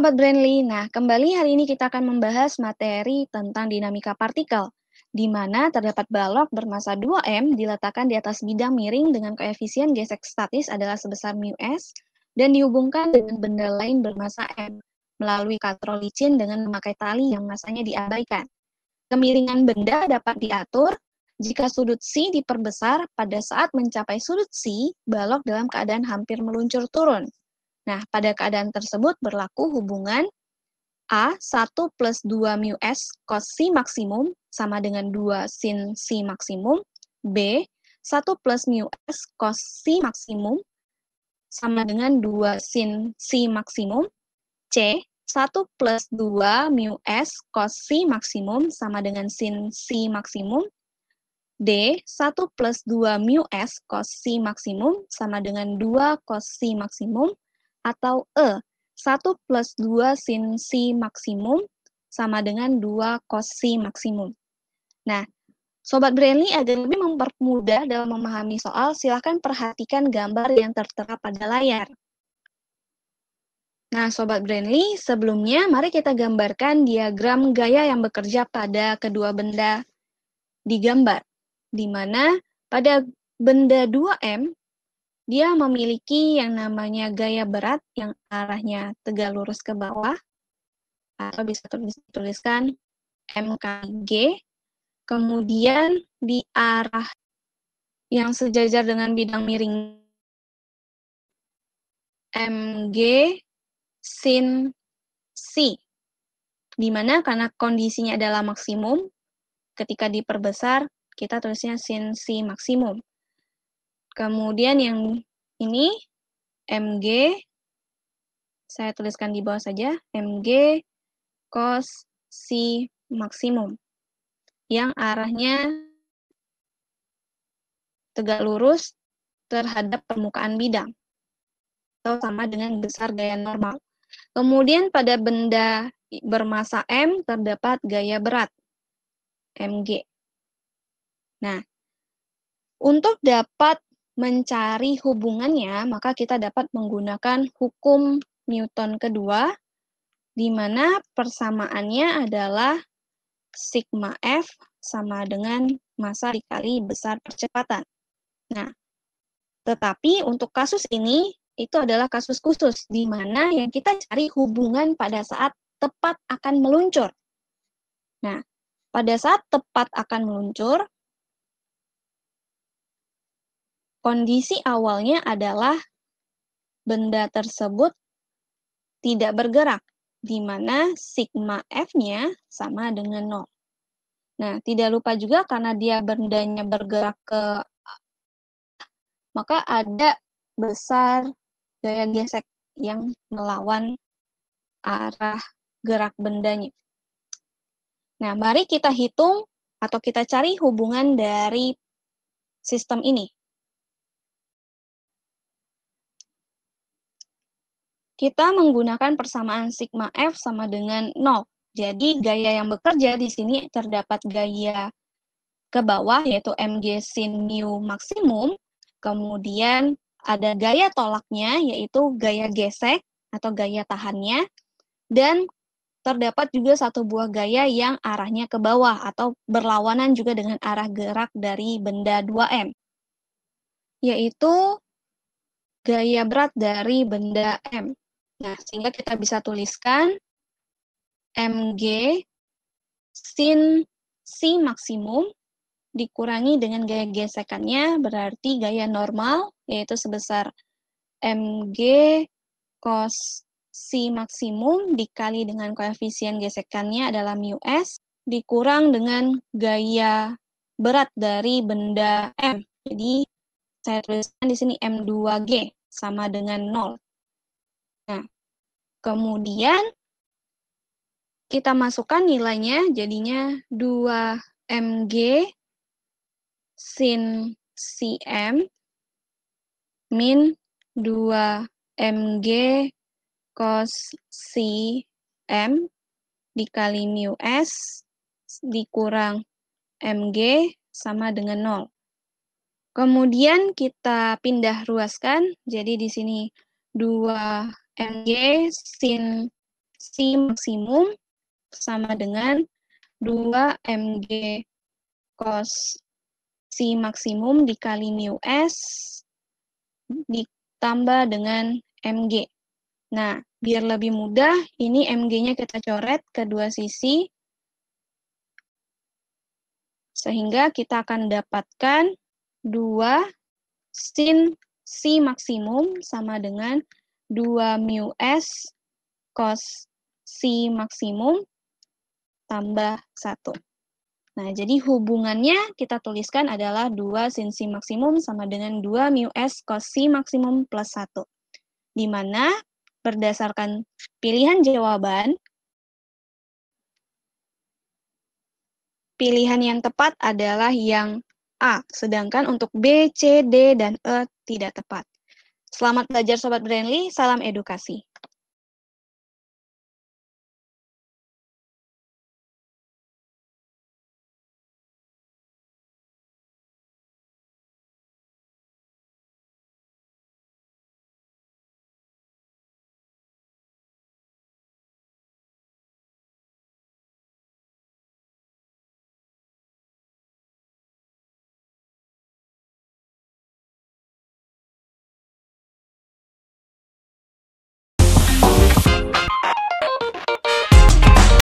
Sobat Brandly. Nah, kembali hari ini kita akan membahas materi tentang dinamika partikel, di mana terdapat balok bermassa 2M diletakkan di atas bidang miring dengan koefisien gesek statis adalah sebesar mu s dan dihubungkan dengan benda lain bermassa M melalui licin dengan memakai tali yang masanya diabaikan. Kemiringan benda dapat diatur jika sudut C diperbesar pada saat mencapai sudut C, balok dalam keadaan hampir meluncur turun. Nah, pada keadaan tersebut berlaku hubungan A 1 plus 2 mu S cos C maksimum sama dengan 2 sin C maksimum. B 1 plus mu S cos C maksimum sama dengan 2 sin C maksimum. C 1 plus 2 mu S cos C maksimum sama dengan sin C maksimum. D 1 plus 2 mu S cos C maksimum sama dengan 2 cos C maksimum atau E. 1 plus 2 sin C maksimum sama dengan 2 cos C maksimum. Nah, Sobat Brainly agar lebih mempermudah dalam memahami soal, silahkan perhatikan gambar yang tertera pada layar. Nah, Sobat Brainly, sebelumnya mari kita gambarkan diagram gaya yang bekerja pada kedua benda di gambar, di mana pada benda 2M dia memiliki yang namanya gaya berat yang arahnya tegak lurus ke bawah, atau bisa dituliskan MKG, kemudian di arah yang sejajar dengan bidang miring MG sin C, di mana karena kondisinya adalah maksimum, ketika diperbesar, kita tulisnya sin C maksimum. Kemudian yang ini mg saya tuliskan di bawah saja mg cos C maksimum yang arahnya tegak lurus terhadap permukaan bidang atau sama dengan besar gaya normal. Kemudian pada benda bermassa m terdapat gaya berat mg. Nah, untuk dapat mencari hubungannya, maka kita dapat menggunakan hukum Newton kedua, di mana persamaannya adalah sigma F sama dengan massa dikali besar percepatan. Nah, tetapi untuk kasus ini, itu adalah kasus khusus, di mana yang kita cari hubungan pada saat tepat akan meluncur. Nah, pada saat tepat akan meluncur, kondisi awalnya adalah benda tersebut tidak bergerak, di mana sigma F-nya sama dengan 0. Nah, tidak lupa juga karena dia bendanya bergerak ke maka ada besar gaya gesek yang melawan arah gerak bendanya. Nah, mari kita hitung atau kita cari hubungan dari sistem ini. kita menggunakan persamaan sigma F sama dengan 0. Jadi gaya yang bekerja di sini terdapat gaya ke bawah yaitu mg sin mu maksimum, kemudian ada gaya tolaknya yaitu gaya gesek atau gaya tahannya dan terdapat juga satu buah gaya yang arahnya ke bawah atau berlawanan juga dengan arah gerak dari benda 2M yaitu gaya berat dari benda M. Nah, sehingga kita bisa tuliskan MG sin C maksimum dikurangi dengan gaya gesekannya berarti gaya normal yaitu sebesar MG cos C maksimum dikali dengan koefisien gesekannya adalah mu S dikurang dengan gaya berat dari benda M. Jadi saya tuliskan di sini M2G sama dengan 0. Nah, Kemudian kita masukkan nilainya jadinya 2mg sin cm min 2mg cos cm dikali mu s dikurang mg sama dengan 0. Kemudian kita pindah ruaskan, jadi di sini 2 mg sin c maksimum sama dengan 2 mg cos c maksimum dikali mu s ditambah dengan mg. Nah, biar lebih mudah, ini mg-nya kita coret ke dua sisi sehingga kita akan dapatkan 2 sin c maksimum sama dengan 2 mu S cos C maksimum tambah 1. Nah, jadi hubungannya kita tuliskan adalah 2 sin C maksimum sama dengan 2 mu S cos C maksimum plus 1. Di mana berdasarkan pilihan jawaban, pilihan yang tepat adalah yang A, sedangkan untuk B, C, D, dan E tidak tepat. Selamat belajar Sobat Brandly, salam edukasi.